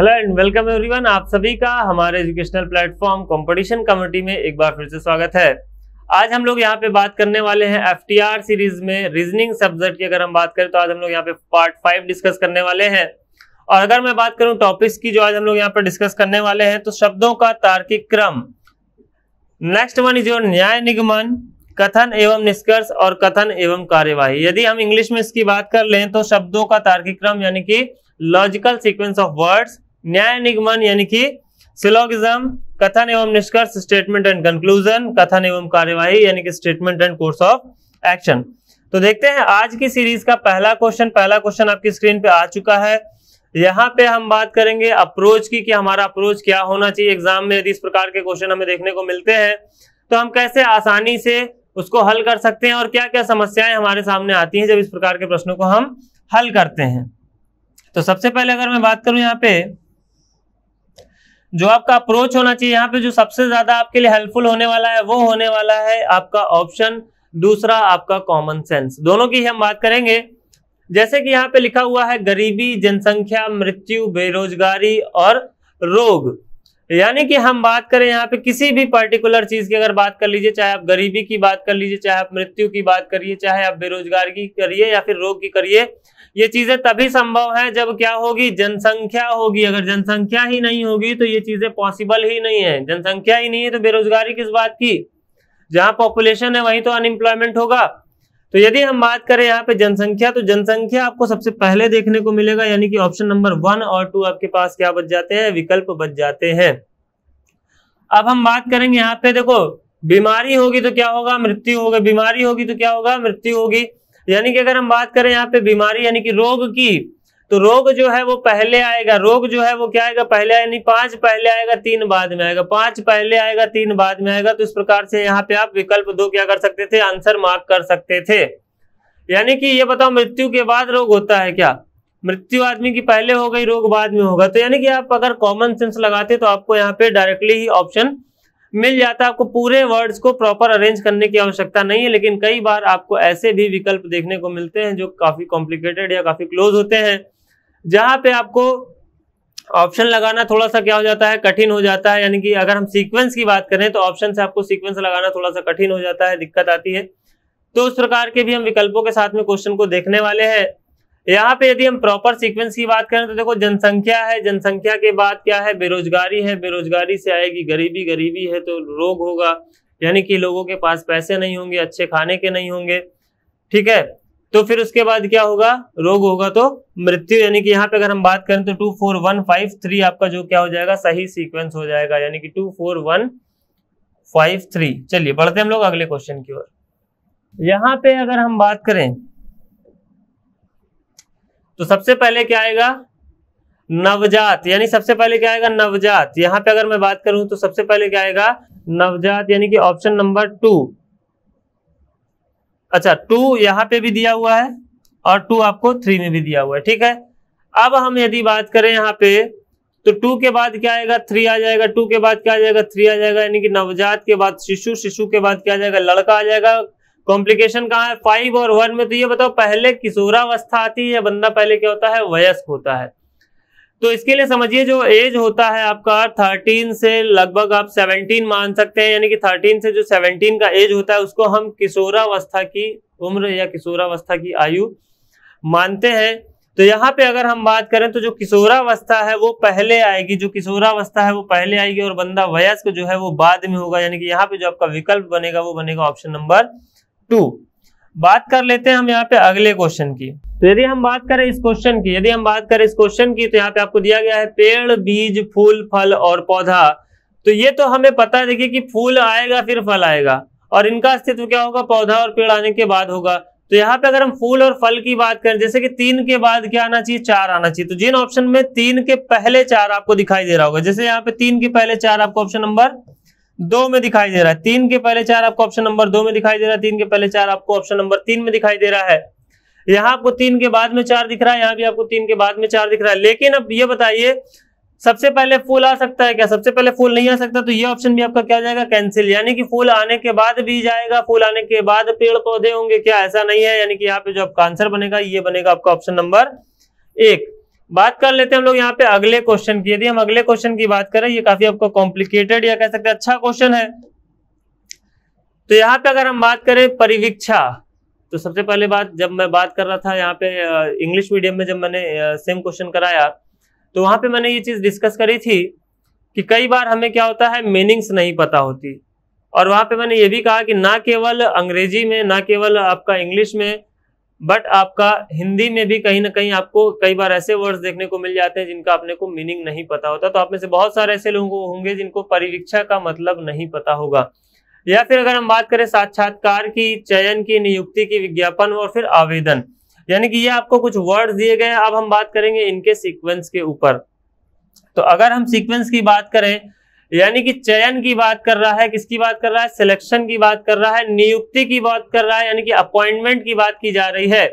hello and welcome everyone आप सभी का हमारे एजुकेशनल प्लेटफॉर्म कंपटीशन कमेटी में एक बार फिर से स्वागत है आज हम लोग यहाँ पे बात करने वाले हैं एफटीआर सीरीज में रीजनिंग सब्जेक्ट की अगर हम बात करें तो आज हम लोग यहाँ पे पार्ट फाइव डिस्कस करने वाले हैं और अगर मैं बात करूं टॉपिक्स की जो आज हम लोग यहाँ पर डिस्कस करने वाले हैं तो शब्दों का तार्किक क्रम नेक्स्ट वन इज योर न्याय निगमन कथन एवं निष्कर्ष और कथन एवं कार्यवाही यदि हम इंग्लिश में इसकी बात कर लें तो शब्दों का तार्किक क्रम यानी कि लॉजिकल सीक्वेंस ऑफ वर्ड्स न्याय निगमन यानी कि सिलोगिज्म कथन एवं निष्कर्ष स्टेटमेंट एंड कंक्लूजन कथन एवं कार्यवाही यानी कि statement and course of action तो देखते हैं आज की सीरीज का पहला क्वेश्चन पहला क्वेश्चन आपकी स्क्रीन पे आ चुका है यहाँ पे हम बात करेंगे अप्रोच की कि हमारा अप्रोच क्या होना चाहिए एग्जाम में यदि इस प्रकार के क्वेश्चन हमें देखने को मिलते हैं तो हम कैसे आसानी से उसको हल कर सकते हैं और क्या क्या समस्याएं हमारे सामने आती हैं जब इस प्रकार के प्रश्नों को हम हल करते हैं तो सबसे पहले अगर मैं बात करूं यहाँ पे जो आपका अप्रोच होना चाहिए यहाँ पे जो सबसे ज्यादा आपके लिए हेल्पफुल होने वाला है वो होने वाला है आपका ऑप्शन दूसरा आपका कॉमन सेंस दोनों की हम बात करेंगे जैसे कि यहाँ पे लिखा हुआ है गरीबी जनसंख्या मृत्यु बेरोजगारी और रोग यानी कि हम बात करें यहाँ पे किसी भी पर्टिकुलर चीज की अगर बात कर लीजिए चाहे आप गरीबी की बात कर लीजिए चाहे आप मृत्यु की बात करिए चाहे आप बेरोजगारी की करिए या फिर रोग की करिए ये चीजें तभी संभव है जब क्या होगी जनसंख्या होगी अगर जनसंख्या ही नहीं होगी तो ये चीजें पॉसिबल ही नहीं है जनसंख्या ही नहीं है तो बेरोजगारी किस बात की जहां पॉपुलेशन है वहीं तो अनएम्प्लॉयमेंट होगा तो यदि हम बात करें यहाँ पे जनसंख्या तो जनसंख्या आपको सबसे पहले देखने को मिलेगा यानी कि ऑप्शन नंबर वन और टू आपके पास क्या बच जाते हैं विकल्प बच जाते हैं अब हम बात करेंगे यहाँ पे देखो बीमारी होगी तो क्या होगा मृत्यु होगी बीमारी होगी तो क्या होगा मृत्यु होगी यानी कि अगर हम बात करें यहाँ पे बीमारी यानी कि रोग की तो रोग जो है वो पहले आएगा रोग जो है वो क्या आएगा पहले आएगा नहीं पांच पहले आएगा तीन बाद में आएगा पांच पहले आएगा तीन बाद में आएगा तो इस प्रकार से यहाँ पे आप विकल्प दो क्या कर सकते थे आंसर मार्क कर सकते थे यानी कि ये बताओ मृत्यु के बाद रोग होता है क्या मृत्यु आदमी की पहले हो गई रोग बाद में होगा तो यानी कि आप अगर कॉमन सेंस लगाते तो आपको यहाँ पे डायरेक्टली ही ऑप्शन मिल जाता है आपको पूरे वर्ड्स को प्रॉपर अरेंज करने की आवश्यकता नहीं है लेकिन कई बार आपको ऐसे भी विकल्प देखने को मिलते हैं जो काफी कॉम्प्लिकेटेड या काफी क्लोज होते हैं जहां पे आपको ऑप्शन लगाना थोड़ा सा क्या हो जाता है कठिन हो जाता है यानी कि अगर हम सीक्वेंस की बात करें तो ऑप्शन से आपको सीक्वेंस लगाना थोड़ा सा कठिन हो जाता है दिक्कत आती है तो उस प्रकार के भी हम विकल्पों के साथ में क्वेश्चन को देखने वाले हैं यहाँ पे यदि हम प्रॉपर सीक्वेंस की बात करें तो देखो जनसंख्या है जनसंख्या के बाद क्या है बेरोजगारी है बेरोजगारी से आएगी गरीबी गरीबी है तो रोग होगा यानी कि लोगों के पास पैसे नहीं होंगे अच्छे खाने के नहीं होंगे ठीक है तो फिर उसके बाद क्या होगा रोग होगा तो मृत्यु यानी कि यहाँ पे अगर हम बात करें तो two four one five three आपका जो क्या हो जाएगा सही सीक्वेंस हो जाएगा यानी कि two four one five three चलिए बढ़ते हम लोग अगले क्वेश्चन की ओर यहाँ पे अगर हम बात करें तो सबसे पहले क्या आएगा नवजात यानी सबसे पहले क्या आएगा नवजात यहाँ पे अगर मैं बात करूं तो सबसे पहले क्या आएगा नवजात यानी कि ऑप्शन नंबर टू अच्छा टू यहाँ पे भी दिया हुआ है और टू आपको थ्री में भी दिया हुआ है ठीक है अब हम यदि बात करें यहाँ पे तो टू के बाद क्या आएगा थ्री आ जाएगा टू के बाद क्या आ जाएगा थ्री आ जाएगा यानी कि नवजात के बाद शिशु शिशु के बाद क्या आ जाएगा लड़का आ जाएगा कॉम्प्लिकेशन कहाँ है फाइव और वन में तो ये बताओ पहले किशोरावस्था आती है बंदा पहले क्या होता है वयस्क होता है तो इसके लिए समझिए जो एज होता है आपका 13 से लगभग आप 17 मान सकते हैं यानी कि 13 से जो 17 का एज होता है उसको हम किशोरावस्था की उम्र या किशोरावस्था की आयु मानते हैं तो यहाँ पे अगर हम बात करें तो जो किशोरावस्था है वो पहले आएगी जो किशोरावस्था है वो पहले आएगी और बंदा वयस्क जो है वो बाद में होगा यानी कि यहाँ पे जो आपका विकल्प बनेगा वो बनेगा ऑप्शन नंबर टू बात कर लेते हैं हम यहाँ पे अगले क्वेश्चन की तो यदि हम बात करें इस क्वेश्चन की यदि हम बात करें इस क्वेश्चन की तो यहाँ पे आपको दिया गया है पेड़ बीज फूल फल और पौधा तो ये तो हमें पता है देखिए कि फूल आएगा फिर फल आएगा और इनका अस्तित्व क्या होगा पौधा और पेड़ आने के बाद होगा तो यहाँ पे अगर हम फूल और फल की बात करें जैसे कि तीन के बाद क्या आना चाहिए चार आना चाहिए तो जिन ऑप्शन में तीन के पहले चार आपको दिखाई दे रहा होगा जैसे यहाँ पे तीन के पहले चार आपको ऑप्शन नंबर दो में दिखाई दे रहा है तीन के पहले चार आपको ऑप्शन नंबर दो में दिखाई दे रहा है तीन के पहले चार आपको ऑप्शन नंबर तीन में दिखाई दे रहा है यहाँ आपको तीन के बाद में चार दिख रहा है यहाँ भी आपको तीन के बाद में चार दिख रहा है लेकिन अब ये बताइए सबसे पहले फूल आ सकता है क्या सबसे पहले फूल नहीं आ सकता तो ये ऑप्शन भी आपका क्या जाएगा कैंसिल यानी कि फूल आने के बाद भी जाएगा फूल आने के बाद पेड़ पौधे होंगे क्या ऐसा नहीं है यानी कि यहाँ पे जो आपका आंसर बनेगा ये बनेगा आपका ऑप्शन नंबर एक बात कर लेते हैं हम लोग यहाँ पे अगले क्वेश्चन की यदि हम अगले क्वेश्चन की बात करें ये काफी आपका कॉम्प्लिकेटेड या कह सकते अच्छा क्वेश्चन है तो यहाँ पे अगर हम बात करें परिवीक्षा तो सबसे पहले बात जब मैं बात कर रहा था यहाँ पे इंग्लिश मीडियम में जब मैंने सेम क्वेश्चन कराया तो वहाँ पे मैंने ये चीज़ डिस्कस करी थी कि कई बार हमें क्या होता है मीनिंग्स नहीं पता होती और वहाँ पे मैंने ये भी कहा कि ना केवल अंग्रेजी में ना केवल आपका इंग्लिश में बट आपका हिंदी में भी कहीं ना कहीं आपको कई बार ऐसे वर्ड्स देखने को मिल जाते हैं जिनका अपने को मीनिंग नहीं पता होता तो आप में से बहुत सारे ऐसे लोग होंगे जिनको परिवीक्षा का मतलब नहीं पता होगा या फिर अगर हम बात करें साक्षात्कार की चयन की नियुक्ति की विज्ञापन और फिर आवेदन यानी कि ये आपको कुछ वर्ड दिए गए अब हम बात करेंगे इनके सीक्वेंस के ऊपर तो अगर हम सीक्वेंस की बात करें यानी कि चयन की बात कर रहा है किसकी बात कर रहा है सिलेक्शन की बात कर रहा है नियुक्ति की बात कर रहा है यानी कि अपॉइंटमेंट की बात की जा रही है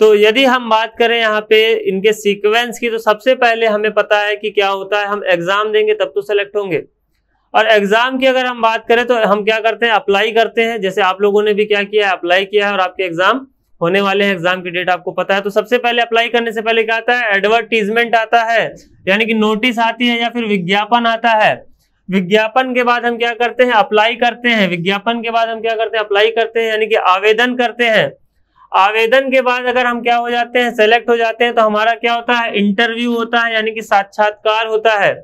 तो यदि हम बात करें यहाँ पे इनके सीक्वेंस की तो सबसे पहले हमें पता है कि क्या होता है हम एग्जाम देंगे तब तो सेलेक्ट होंगे और एग्जाम की अगर हम बात करें तो हम क्या करते हैं अप्लाई करते हैं जैसे आप लोगों ने भी क्या किया है अप्लाई किया है और आपके एग्जाम होने वाले हैं एग्जाम की डेट आपको पता है तो सबसे पहले अप्लाई करने से पहले क्या आता है एडवर्टीजमेंट आता है यानी कि नोटिस आती है या फिर विज्ञापन आता है विज्ञापन के बाद हम क्या करते हैं अप्लाई करते हैं विज्ञापन के बाद हम क्या करते हैं अप्लाई करते हैं यानी कि आवेदन करते हैं आवेदन के बाद अगर हम क्या हो जाते हैं सेलेक्ट हो जाते हैं तो हमारा क्या होता है इंटरव्यू होता है यानी कि साक्षात्कार होता है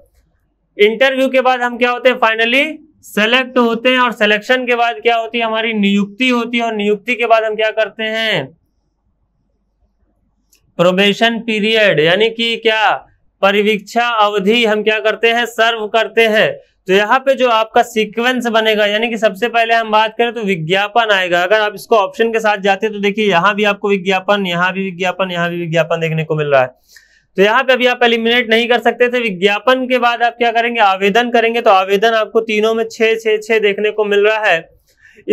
इंटरव्यू के बाद हम क्या होते हैं फाइनली सेलेक्ट होते हैं और सिलेक्शन के बाद क्या होती है हमारी नियुक्ति होती है और नियुक्ति के बाद हम क्या करते हैं प्रोबेशन पीरियड यानी कि क्या परिवीक्षा अवधि हम क्या करते हैं सर्व करते हैं तो यहाँ पे जो आपका सीक्वेंस बनेगा यानी कि सबसे पहले हम बात करें तो विज्ञापन आएगा अगर आप इसको ऑप्शन के साथ जाते हैं तो देखिए यहाँ भी आपको विज्ञापन यहाँ भी विज्ञापन यहाँ भी विज्ञापन देखने को मिल रहा है तो यहाँ पे अभी आप एलिमिनेट नहीं कर सकते थे विज्ञापन के बाद आप क्या करेंगे आवेदन करेंगे तो आवेदन आपको तीनों में छे छः छः देखने को मिल रहा है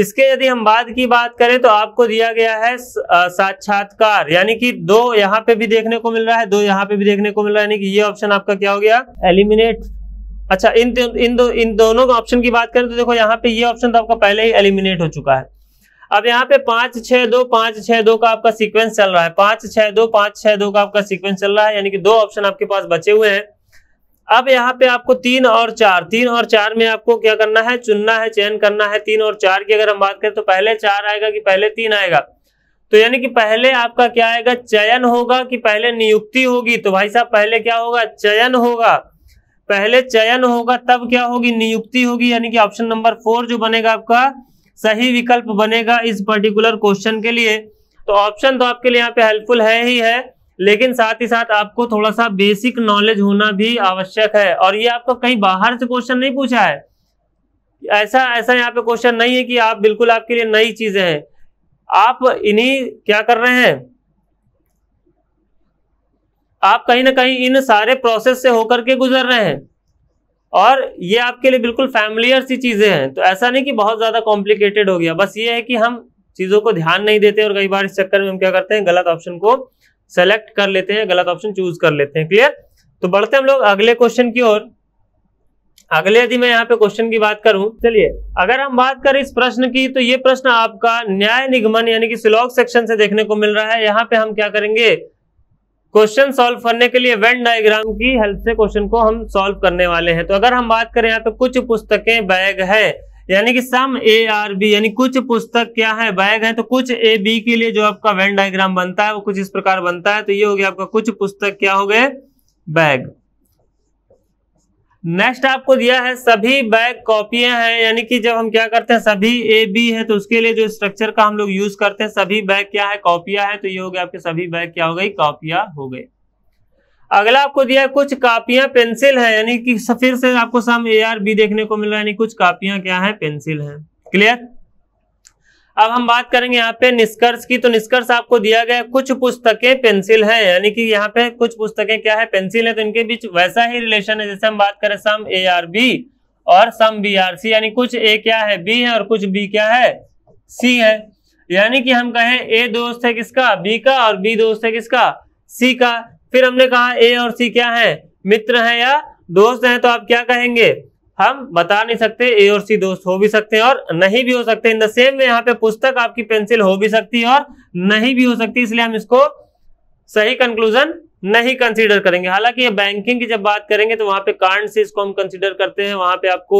इसके यदि हम बाद की बात करें तो आपको दिया गया है साक्षात्कार यानी कि दो यहाँ पे भी देखने को मिल रहा है दो यहाँ पे भी देखने को मिल रहा है यानी कि ये ऑप्शन आपका क्या हो गया एलिमिनेट अच्छा इन इन दो इन दोनों ऑप्शन की बात करें तो देखो यहाँ पे ये ऑप्शन तो आपका पहले ही एलिमिनेट हो चुका है अब यहाँ पे पांच छह दो पांच छह दो का आपका सीक्वेंस चल रहा है पांच छह दो पांच छह दो का आपका सीक्वेंस चल रहा है यानी कि दो ऑप्शन आपके पास बचे हुए हैं अब यहाँ पे आपको तीन और चार तीन और चार में आपको क्या करना है चुनना है चयन करना है तीन और चार की अगर हम बात करें तो पहले चार आएगा कि पहले तीन आएगा तो यानी कि पहले आपका क्या आएगा चयन होगा कि पहले नियुक्ति होगी तो भाई साहब पहले क्या होगा चयन होगा पहले चयन होगा तब क्या होगी नियुक्ति होगी यानी कि ऑप्शन नंबर फोर जो बनेगा आपका सही विकल्प बनेगा इस पर्टिकुलर क्वेश्चन के लिए तो ऑप्शन तो आपके लिए यहाँ पे हेल्पफुल है ही है लेकिन साथ ही साथ आपको थोड़ा सा बेसिक नॉलेज होना भी आवश्यक है और ये आपको कहीं बाहर से क्वेश्चन नहीं पूछा है ऐसा ऐसा यहाँ पे क्वेश्चन नहीं है कि आप बिल्कुल आपके लिए नई चीजें हैं आप इन्हीं क्या कर रहे हैं आप कहीं ना कहीं इन सारे प्रोसेस से होकर के गुजर रहे हैं और ये आपके लिए बिल्कुल फैमिलियर सी चीज़ें हैं तो ऐसा नहीं कि बहुत ज़्यादा कॉम्प्लिकेटेड हो गया बस ये है कि हम चीज़ों को ध्यान नहीं देते और कई बार इस चक्कर में हम क्या करते हैं गलत ऑप्शन को सेलेक्ट कर लेते हैं गलत ऑप्शन चूज कर लेते हैं क्लियर तो बढ़ते हम लोग अगले क्वेश्चन की ओर अगले यदि मैं यहाँ पे क्वेश्चन की बात करूं चलिए अगर हम बात करें इस प्रश्न की तो ये प्रश्न आपका न्याय निगमन यानी कि सिलॉग सेक्शन से देखने को मिल रहा है यहाँ पे हम क्या करेंगे क्वेश्चन सॉल्व करने के लिए वेन डायग्राम की हेल्प से क्वेश्चन को हम सॉल्व करने वाले हैं तो अगर हम बात करें यहाँ तो कुछ पुस्तकें बैग है यानी कि सम ए आर बी यानी कुछ पुस्तक क्या है बैग है तो कुछ ए बी के लिए जो आपका वेन डायग्राम बनता है वो कुछ इस प्रकार बनता है तो ये हो गया आपका कुछ पुस्तक क्या हो गए बैग नेक्स्ट आपको दिया है सभी बैक कॉपियां हैं यानी कि जब हम क्या करते हैं सभी ए बी है तो उसके लिए जो स्ट्रक्चर का हम लोग यूज करते हैं सभी बैग क्या है कॉपियां है तो ये हो गया आपके सभी बैग क्या हो गई कॉपियां हो गई अगला आपको दिया है कुछ कापियां पेंसिल है यानी कि फिर से आपको सामने ए आर बी देखने को मिल रहा है यानी कुछ कापियां क्या है पेंसिल है क्लियर अब हम बात करेंगे यहाँ पे निष्कर्ष की तो निष्कर्ष आपको दिया गया कुछ पुस्तकें पेंसिल है यानी कि यहाँ पे कुछ पुस्तकें क्या है पेंसिल है तो इनके बीच वैसा ही रिलेशन है जैसे हम बात करें सम ए आर बी और सम बी आर सी यानी कुछ ए क्या है बी है और कुछ बी क्या है सी है यानी कि हम कहें ए दोस्त है किसका बी का और बी दोस्त है किसका सी का फिर हमने कहा ए और सी क्या है मित्र है या दोस्त है तो आप क्या कहेंगे हम बता नहीं सकते ए और सी दोस्त हो भी सकते हैं और नहीं भी हो सकते इन द सेम वे यहाँ पे पुस्तक आपकी पेंसिल हो भी सकती है और नहीं भी हो सकती इसलिए हम इसको सही कंक्लूजन नहीं कंसीडर करेंगे हालांकि ये बैंकिंग की जब बात करेंगे तो वहां पे कांड से इसको हम कंसीडर करते हैं वहां पे आपको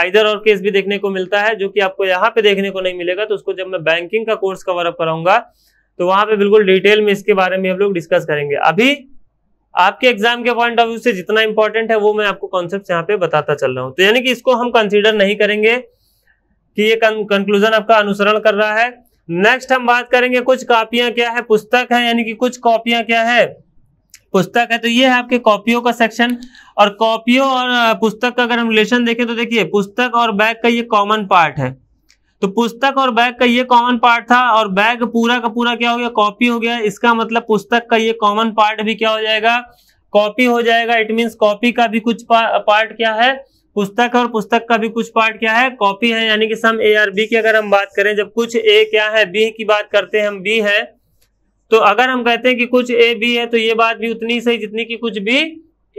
आइदर और केस भी देखने को मिलता है जो कि आपको यहाँ पे देखने को नहीं मिलेगा तो उसको जब मैं बैंकिंग का कोर्स कवर अप कराऊंगा तो वहां पे बिल्कुल डिटेल में इसके बारे में हम लोग डिस्कस करेंगे अभी आपके एग्जाम के पॉइंट ऑफ व्यू से जितना इंपॉर्टेंट है वो मैं आपको कॉन्सेप्ट यहाँ पे बताता चल रहा हूँ तो यानी कि इसको हम कंसिडर नहीं करेंगे कि ये कंक्लूजन आपका अनुसरण कर रहा है नेक्स्ट हम बात करेंगे कुछ कॉपियां क्या है पुस्तक है यानी कि कुछ कॉपियां क्या है पुस्तक है तो ये है आपके कॉपियों का सेक्शन और कॉपियों और पुस्तक का अगर हम रिलेशन देखें तो देखिए पुस्तक और बैग का ये कॉमन पार्ट है तो पुस्तक और बैग का ये कॉमन पार्ट था और बैग पूरा का पूरा क्या हो गया कॉपी हो गया इसका मतलब पुस्तक का ये कॉमन पार्ट भी क्या हो जाएगा कॉपी हो जाएगा इट मीन्स कॉपी का भी कुछ पार्ट क्या है पुस्तक और पुस्तक का भी कुछ पार्ट क्या है कॉपी है यानी कि सम ए आर बी की अगर हम बात करें जब कुछ ए क्या है बी की बात करते हैं हम बी है तो अगर हम कहते हैं कि कुछ ए बी है तो ये बात भी उतनी सही जितनी कि कुछ बी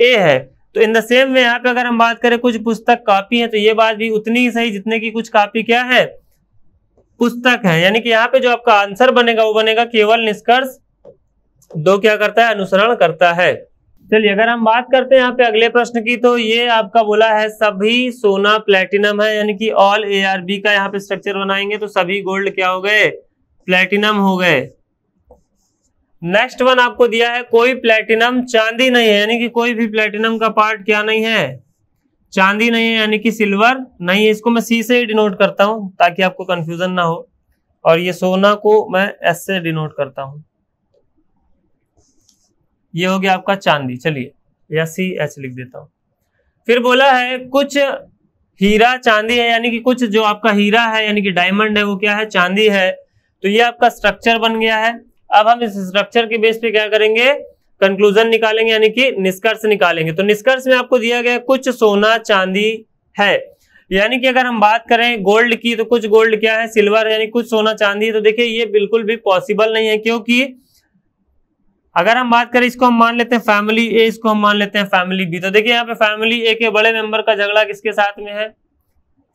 ए है तो इन द सेम वे यहाँ पे अगर हम बात करें कुछ पुस्तक कॉपी है तो ये बात भी उतनी ही सही जितने की कुछ कॉपी क्या है पुस्तक है यानी कि यहाँ पे जो आपका आंसर बनेगा वो बनेगा केवल निष्कर्ष दो क्या करता है अनुसरण करता है चलिए अगर हम बात करते हैं यहाँ पे अगले प्रश्न की तो ये आपका बोला है सभी सोना प्लेटिनम है यानी कि ऑल ए आर बी का यहाँ पे स्ट्रक्चर बनाएंगे तो सभी गोल्ड क्या हो गए प्लेटिनम हो गए नेक्स्ट वन आपको दिया है कोई प्लेटिनम चांदी नहीं है यानी कि कोई भी प्लेटिनम का पार्ट क्या नहीं है चांदी नहीं है यानी कि सिल्वर नहीं है इसको मैं सी से ही डिनोट करता हूं ताकि आपको कंफ्यूजन ना हो और ये सोना को मैं एस से डिनोट करता हूं ये हो गया आपका चांदी चलिए या सी एच लिख देता हूं फिर बोला है कुछ हीरा चांदी है यानी कि कुछ जो आपका हीरा है यानी कि डायमंड है वो क्या है चांदी है तो ये आपका स्ट्रक्चर बन गया है अब हम इस स्ट्रक्चर के बेस पे क्या करेंगे कंक्लूजन निकालेंगे यानी कि निष्कर्ष निकालेंगे तो निष्कर्ष में आपको दिया गया कुछ सोना चांदी है यानी कि अगर हम बात करें गोल्ड की तो कुछ गोल्ड क्या है सिल्वर यानी कुछ सोना चांदी तो देखिए ये बिल्कुल भी पॉसिबल नहीं है क्योंकि अगर हम बात करें इसको हम मान लेते हैं फैमिली ए इसको हम मान लेते हैं फैमिली बी तो देखिए यहाँ पे फैमिली ए के बड़े मेंबर का झगड़ा किसके साथ में है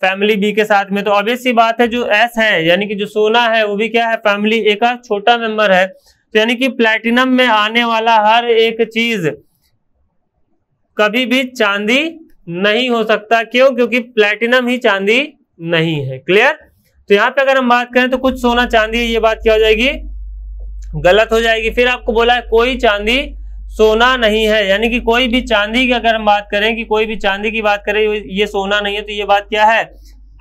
फैमिली बी के साथ में तो ऑब्वियस सी बात है जो एस है यानी कि जो सोना है वो भी क्या है फैमिली ए का छोटा मेंबर है तो यानी कि प्लेटिनम में आने वाला हर एक चीज कभी भी चांदी नहीं हो सकता क्यों क्योंकि प्लेटिनम ही चांदी नहीं है क्लियर तो यहां पे अगर हम बात करें तो कुछ सोना चांदी ये बात क्या हो जाएगी गलत हो जाएगी फिर आपको बोला है कोई चांदी सोना नहीं है यानी कि कोई भी चांदी की अगर हम बात करें कि कोई भी चांदी की बात करें ये सोना नहीं है तो ये बात क्या है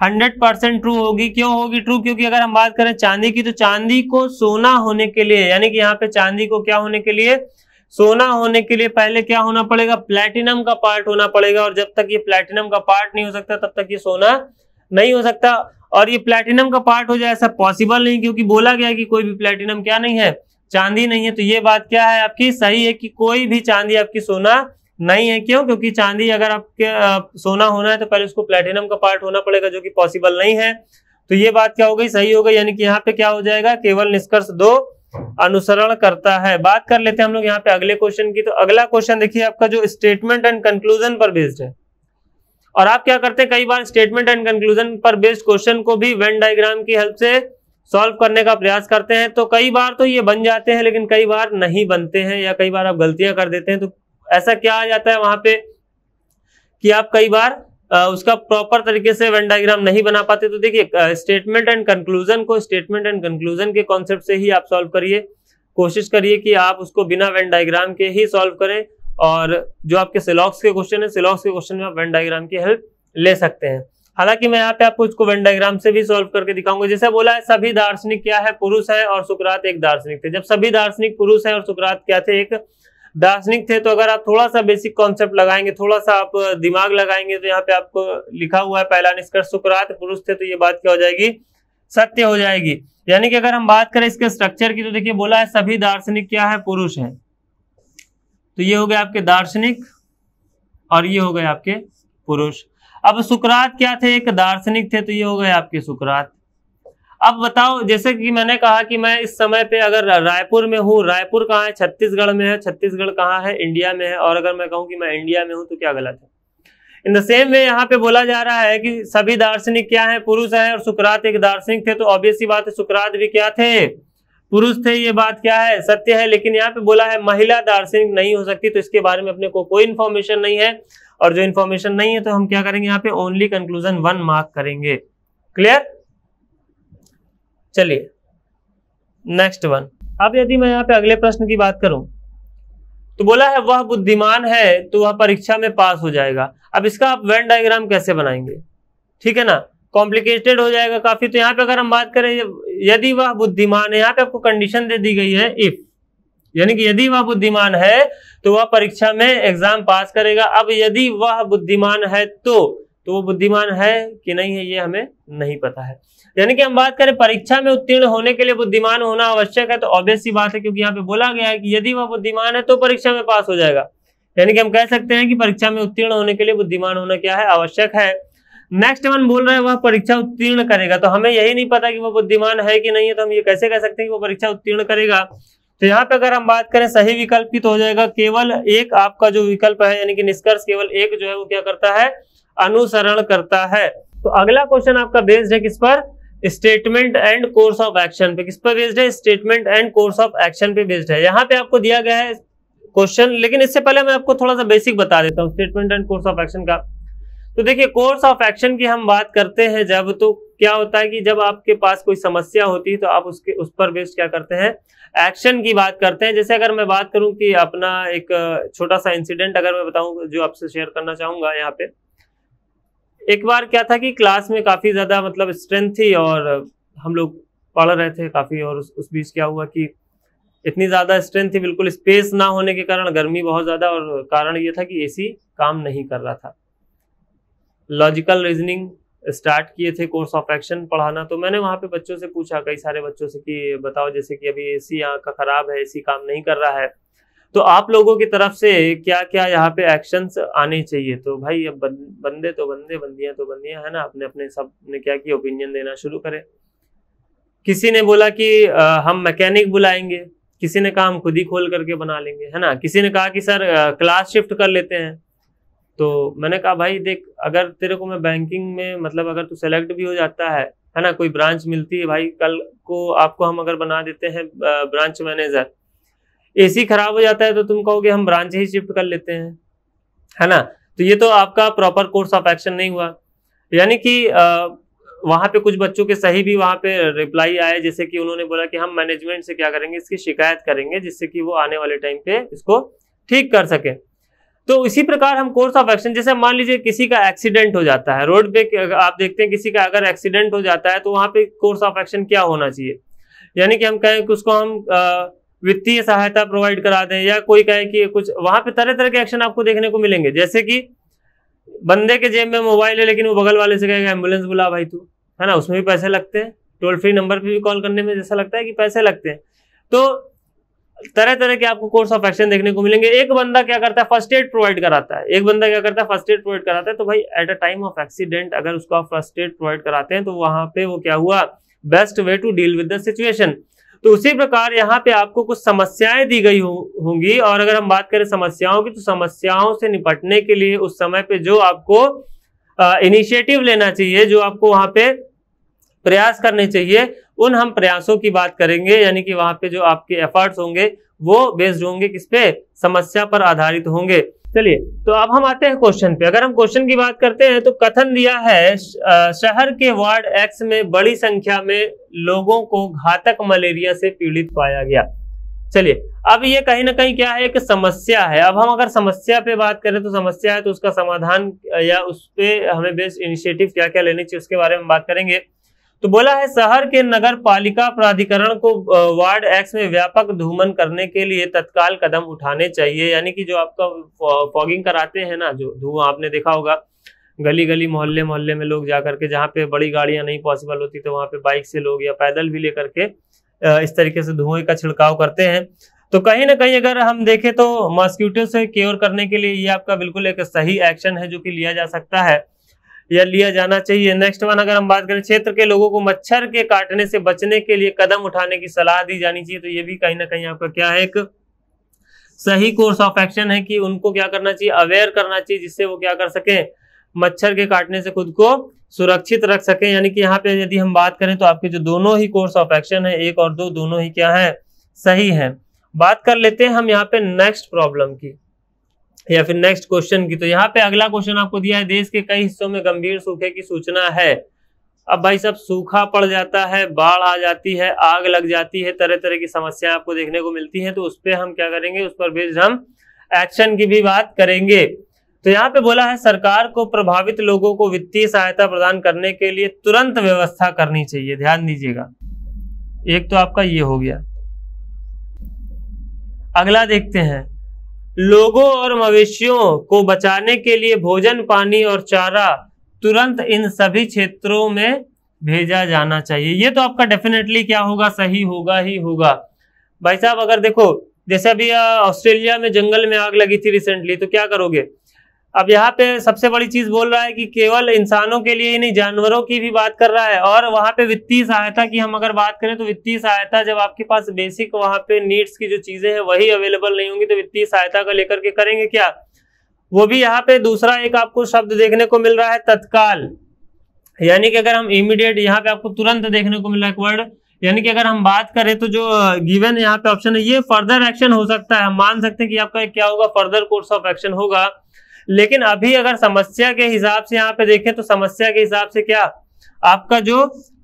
हंड्रेड परसेंट ट्रू होगी क्यों होगी ट्रू क्योंकि अगर हम बात करें चांदी की तो चांदी को सोना होने के लिए यानी कि यहाँ पे चांदी को क्या होने के लिए सोना होने के लिए पहले क्या होना पड़ेगा प्लेटिनम का पार्ट होना पड़ेगा और जब तक ये प्लेटिनम का पार्ट नहीं हो सकता तब तक ये सोना नहीं हो सकता और ये प्लेटिनम का पार्ट हो जाए ऐसा पॉसिबल नहीं क्योंकि बोला गया कि कोई भी प्लेटिनम क्या नहीं है चांदी नहीं है तो ये बात क्या है आपकी सही है कि कोई भी चांदी आपकी सोना नहीं है क्यों क्योंकि चांदी अगर आपके आप सोना होना है तो पहले उसको प्लेटिनम का पार्ट होना पड़ेगा जो कि पॉसिबल नहीं है तो ये बात क्या हो गई सही हो गई यानी कि यहाँ पे क्या हो जाएगा केवल निष्कर्ष दो अनुसरण करता है बात कर लेते हैं हम लोग यहाँ पे अगले क्वेश्चन की तो अगला क्वेश्चन देखिए आपका जो स्टेटमेंट एंड कंक्लूजन पर बेस्ड है और आप क्या करते हैं कई बार स्टेटमेंट एंड कंक्लूजन पर बेस्ड क्वेश्चन को भी वेन डायग्राम की हेल्प से सॉल्व करने का प्रयास करते हैं तो कई बार तो ये बन जाते हैं लेकिन कई बार नहीं बनते हैं या कई बार आप गलतियां कर देते हैं तो ऐसा क्या आ जाता है वहां पे कि आप कई बार उसका प्रॉपर तरीके से वेन डायग्राम नहीं बना पाते तो देखिए स्टेटमेंट एंड कंक्लूजन को स्टेटमेंट एंड कंक्लूजन के कॉन्सेप्ट से ही आप सॉल्व करिए कोशिश करिए कि आप उसको बिना वेन डायग्राम के ही सॉल्व करें और जो आपके सिलॉक्स के क्वेश्चन है सिलॉक्स के क्वेश्चन में आप वेन डायग्राम की हेल्प ले सकते हैं हालांकि मैं यहाँ पे आपको इसको वेन डायग्राम से भी सॉल्व करके दिखाऊंगा जैसे बोला है सभी दार्शनिक क्या है पुरुष है और सुकरात एक दार्शनिक थे जब सभी दार्शनिक पुरुष है और सुकरात क्या थे एक दार्शनिक थे तो अगर आप थोड़ा सा बेसिक कॉन्सेप्ट लगाएंगे थोड़ा सा आप दिमाग लगाएंगे तो यहाँ पे आपको लिखा हुआ है पहला निष्कर्ष सुकरात पुरुष थे तो ये बात क्या हो जाएगी सत्य हो जाएगी यानी कि अगर हम बात करें इसके स्ट्रक्चर की तो देखिए बोला है सभी दार्शनिक क्या है पुरुष है तो ये हो गए आपके दार्शनिक और ये हो गए आपके पुरुष अब सुकरात क्या थे एक दार्शनिक थे तो ये हो गए आपके सुकरात अब बताओ जैसे कि मैंने कहा कि मैं इस समय पे अगर रायपुर में हूँ रायपुर कहाँ है छत्तीसगढ़ में है छत्तीसगढ़ कहाँ है इंडिया में है और अगर मैं कहूँ कि मैं इंडिया में हूँ तो क्या गलत है इन द सेम वे यहाँ पे बोला जा रहा है कि सभी दार्शनिक क्या है पुरुष है और सुकरात एक दार्शनिक थे तो ऑब्वियस ही बात है सुकरात भी क्या थे पुरुष थे ये बात क्या है सत्य है लेकिन यहाँ पे बोला है महिला दार्शनिक नहीं हो सकती तो इसके बारे में अपने को कोई इन्फॉर्मेशन नहीं है और जो इन्फॉर्मेशन नहीं है तो हम क्या करेंगे यहाँ पे ओनली कंक्लूजन वन मार्क करेंगे क्लियर चलिए नेक्स्ट वन अब यदि मैं यहाँ पे अगले प्रश्न की बात करूं तो बोला है वह बुद्धिमान है तो वह परीक्षा में पास हो जाएगा अब इसका आप वेन डायग्राम कैसे बनाएंगे ठीक है ना कॉम्प्लिकेटेड हो जाएगा काफी तो यहाँ पे अगर हम बात करें यदि वह बुद्धिमान है यहाँ पे आपको कंडीशन दे दी गई है इफ यानी कि यदि वह बुद्धिमान है तो वह परीक्षा में एग्जाम पास करेगा अब यदि वह बुद्धिमान है तो तो वो बुद्धिमान है कि नहीं है ये हमें नहीं पता है यानी कि हम बात करें परीक्षा में उत्तीर्ण होने के लिए बुद्धिमान होना आवश्यक है तो ऑब्वियस ही बात है क्योंकि यहाँ पे बोला गया है कि यदि वह बुद्धिमान है तो परीक्षा में पास हो जाएगा यानी कि हम कह सकते हैं कि परीक्षा में उत्तीर्ण होने के लिए बुद्धिमान होना क्या है आवश्यक है नेक्स्ट वन बोल रहे हैं वह परीक्षा उत्तीर्ण करेगा तो हमें यही नहीं पता कि वह बुद्धिमान है कि नहीं है तो हम ये कैसे कह सकते हैं कि वो परीक्षा उत्तीर्ण करेगा तो यहाँ पे अगर हम बात करें सही विकल्प की तो हो जाएगा केवल एक आपका जो विकल्प है यानी कि निष्कर्ष केवल एक जो है वो क्या करता है अनुसरण करता है तो अगला क्वेश्चन आपका बेस्ड है किस पर statement and course of action पे किस पर बेस्ड है statement and course of action पे बेस्ड है यहाँ पे आपको दिया गया है क्वेश्चन लेकिन इससे पहले मैं आपको थोड़ा सा बेसिक बता देता हूँ statement and course of action का तो देखिए कोर्स ऑफ एक्शन की हम बात करते हैं जब तो क्या होता है कि जब आपके पास कोई समस्या होती है तो आप उसके उस पर बेस्ड क्या करते हैं एक्शन की बात करते हैं जैसे अगर मैं बात करूं कि अपना एक छोटा सा इंसिडेंट अगर मैं बताऊं जो आपसे शेयर करना चाहूंगा यहाँ पे एक बार क्या था कि क्लास में काफ़ी ज़्यादा मतलब स्ट्रेंथ थी और हम लोग पढ़ रहे थे काफ़ी और उस, उस बीच क्या हुआ कि इतनी ज़्यादा स्ट्रेंथ थी बिल्कुल स्पेस ना होने के कारण गर्मी बहुत ज़्यादा और कारण ये था कि एसी काम नहीं कर रहा था लॉजिकल रीजनिंग स्टार्ट किए थे कोर्स ऑफ एक्शन पढ़ाना तो मैंने वहाँ पे बच्चों से पूछा कई सारे बच्चों से कि बताओ जैसे कि अभी एसी यहाँ का ख़राब है एसी काम नहीं कर रहा है तो आप लोगों की तरफ से क्या क्या यहाँ पे एक्शंस आने चाहिए तो भाई अब बंदे तो बंदे बंदियां तो बंदियां है ना अपने अपने सब ने क्या की ओपिनियन देना शुरू करे किसी ने बोला कि आ, हम मैकेनिक बुलाएंगे किसी ने कहा हम खुद ही खोल करके बना लेंगे है ना किसी ने कहा कि सर आ, क्लास शिफ्ट कर लेते हैं तो मैंने कहा भाई देख अगर तेरे को मैं बैंकिंग में मतलब अगर तू सेलेक्ट भी हो जाता है है ना कोई ब्रांच मिलती है भाई कल को आपको हम अगर बना देते हैं ब्रांच मैनेजर एसी खराब हो जाता है तो तुम कहोगे हम ब्रांच ही शिफ्ट कर लेते हैं है ना तो ये तो आपका प्रॉपर कोर्स ऑफ एक्शन नहीं हुआ यानी कि वहाँ पे कुछ बच्चों के सही भी वहाँ पे रिप्लाई आए जैसे कि उन्होंने बोला कि हम मैनेजमेंट से क्या करेंगे इसकी शिकायत करेंगे जिससे कि वो आने वाले टाइम पे इसको ठीक कर सके तो इसी प्रकार हम कोर्स ऑफ एक्शन जैसे मान लीजिए किसी का एक्सीडेंट हो जाता है रोड पे आप देखते हैं किसी का अगर एक्सीडेंट हो जाता है तो वहाँ पे कोर्स ऑफ एक्शन क्या होना चाहिए यानी कि हम कहें कि उसको हम आ, वित्तीय सहायता प्रोवाइड करा दें या कोई कहे कि कुछ वहां पे तरह तरह के एक्शन आपको देखने को मिलेंगे जैसे कि बंदे के जेब में मोबाइल है लेकिन वो बगल वाले से कहेगा एम्बुलेंस बुला भाई तू है ना उसमें भी पैसे लगते हैं टोल फ्री नंबर पे भी कॉल करने में जैसा लगता है कि पैसे लगते हैं तो तरह तरह के आपको कोर्स ऑफ एक्शन देखने को मिलेंगे एक बंदा क्या करता है फर्स्ट एड प्रोवाइड कराता है एक बंदा क्या करता है फर्स्ट एड प्रोवाइड कराता है तो भाई at a time of accident अगर उसको आप फर्स्ट एड प्रोवाइड कराते हैं तो वहां पे वो क्या हुआ best way to deal with the situation तो उसी प्रकार यहाँ पे आपको कुछ समस्याएं दी गई होंगी और अगर हम बात करें समस्याओं की तो समस्याओं से निपटने के लिए उस समय पे जो आपको इनिशिएटिव लेना चाहिए जो आपको वहां पे प्रयास करने चाहिए उन हम प्रयासों की बात करेंगे यानी कि वहां पे जो आपके एफर्ट्स होंगे वो बेस्ड होंगे किस पे समस्या पर आधारित होंगे चलिए तो अब हम आते हैं क्वेश्चन पे अगर हम क्वेश्चन की बात करते हैं तो कथन दिया है शहर के वार्ड एक्स में बड़ी संख्या में लोगों को घातक मलेरिया से पीड़ित पाया गया चलिए अब ये कहीं ना कहीं क्या है एक समस्या है अब हम अगर समस्या पे बात करें तो समस्या है तो उसका समाधान या उस पर हमें बेस्ट इनिशिएटिव क्या क्या लेनी चाहिए उसके बारे में बात करेंगे तो बोला है शहर के नगर पालिका प्राधिकरण को वार्ड एक्स में व्यापक धूमन करने के लिए तत्काल कदम उठाने चाहिए यानी कि जो आपका फॉगिंग कराते हैं ना जो धुआं आपने देखा होगा गली गली मोहल्ले मोहल्ले में लोग जाकर के जहाँ पे बड़ी गाड़ियां नहीं पॉसिबल होती तो वहां पे बाइक से लोग या पैदल भी लेकर के इस तरीके से धुएं का छिड़काव करते हैं तो कहीं ना कहीं अगर हम देखें तो मॉस्क्यूटो से क्योर करने के लिए ये आपका बिल्कुल एक सही एक्शन है जो कि लिया जा सकता है या लिया जाना चाहिए नेक्स्ट वन अगर हम बात करें क्षेत्र के लोगों को मच्छर के काटने से बचने के लिए कदम उठाने की सलाह दी जानी चाहिए तो ये भी कहीं ना कहीं आपका क्या है एक सही कोर्स ऑफ एक्शन है कि उनको क्या करना चाहिए अवेयर करना चाहिए जिससे वो क्या कर सके मच्छर के काटने से खुद को सुरक्षित रख सके यानी कि यहाँ पे यदि हम बात करें तो आपके जो दोनों ही कोर्स ऑफ एक्शन है एक और दो दोनों ही क्या है सही है बात कर लेते हैं हम यहाँ पे नेक्स्ट प्रॉब्लम की या फिर नेक्स्ट क्वेश्चन की तो यहाँ पे अगला क्वेश्चन आपको दिया है देश के कई हिस्सों में गंभीर सूखे की सूचना है अब भाई सब सूखा पड़ जाता है बाढ़ आ जाती है आग लग जाती है तरह तरह की समस्याएं आपको देखने को मिलती हैं तो उस पर हम क्या करेंगे उस पर भी हम एक्शन की भी बात करेंगे तो यहाँ पे बोला है सरकार को प्रभावित लोगों को वित्तीय सहायता प्रदान करने के लिए तुरंत व्यवस्था करनी चाहिए ध्यान दीजिएगा एक तो आपका ये हो गया अगला देखते हैं लोगों और मवेशियों को बचाने के लिए भोजन पानी और चारा तुरंत इन सभी क्षेत्रों में भेजा जाना चाहिए ये तो आपका डेफिनेटली क्या होगा सही होगा ही होगा भाई साहब अगर देखो जैसे अभी ऑस्ट्रेलिया में जंगल में आग लगी थी रिसेंटली तो क्या करोगे अब यहाँ पे सबसे बड़ी चीज बोल रहा है कि केवल इंसानों के लिए ही नहीं जानवरों की भी बात कर रहा है और वहाँ पे वित्तीय सहायता की हम अगर बात करें तो वित्तीय सहायता जब आपके पास बेसिक वहाँ पे नीड्स की जो चीजें हैं वही अवेलेबल नहीं होंगी तो वित्तीय सहायता का लेकर के करेंगे क्या वो भी यहाँ पे दूसरा एक आपको शब्द देखने को मिल रहा है तत्काल यानी कि अगर हम इमीडिएट यहाँ पे आपको तुरंत देखने को मिल रहा है वर्ड यानी कि अगर हम बात करें तो जो गिवन यहाँ पे ऑप्शन है ये फर्दर एक्शन हो सकता है हम मान सकते हैं कि आपका क्या होगा फर्दर कोर्स ऑफ एक्शन होगा लेकिन अभी अगर समस्या के हिसाब से यहाँ पे देखें तो समस्या के हिसाब से क्या आपका जो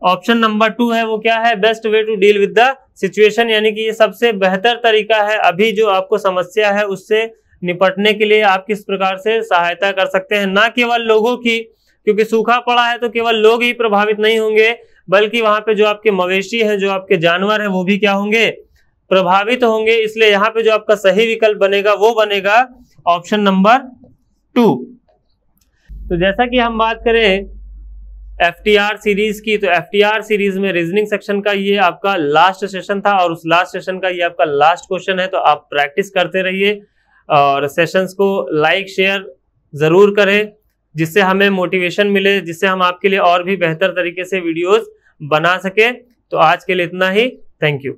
ऑप्शन नंबर टू है वो क्या है best way to deal with the situation यानी कि ये सबसे बेहतर तरीका है अभी जो आपको समस्या है उससे निपटने के लिए आप किस प्रकार से सहायता कर सकते हैं ना केवल लोगों की क्योंकि सूखा पड़ा है तो केवल लोग ही प्रभावित नहीं होंगे बल्कि वहां पे जो आपके मवेशी हैं जो आपके जानवर हैं वो भी क्या होंगे प्रभावित होंगे इसलिए यहाँ पे जो आपका सही विकल्प बनेगा वो बनेगा ऑप्शन नंबर टू तो जैसा कि हम बात करें एफ सीरीज की तो एफ सीरीज में रीजनिंग सेक्शन का ये आपका लास्ट सेशन था और उस लास्ट सेशन का ये आपका लास्ट क्वेश्चन है तो आप प्रैक्टिस करते रहिए और सेशंस को लाइक शेयर ज़रूर करें जिससे हमें मोटिवेशन मिले जिससे हम आपके लिए और भी बेहतर तरीके से वीडियोस बना सकें तो आज के लिए इतना ही थैंक यू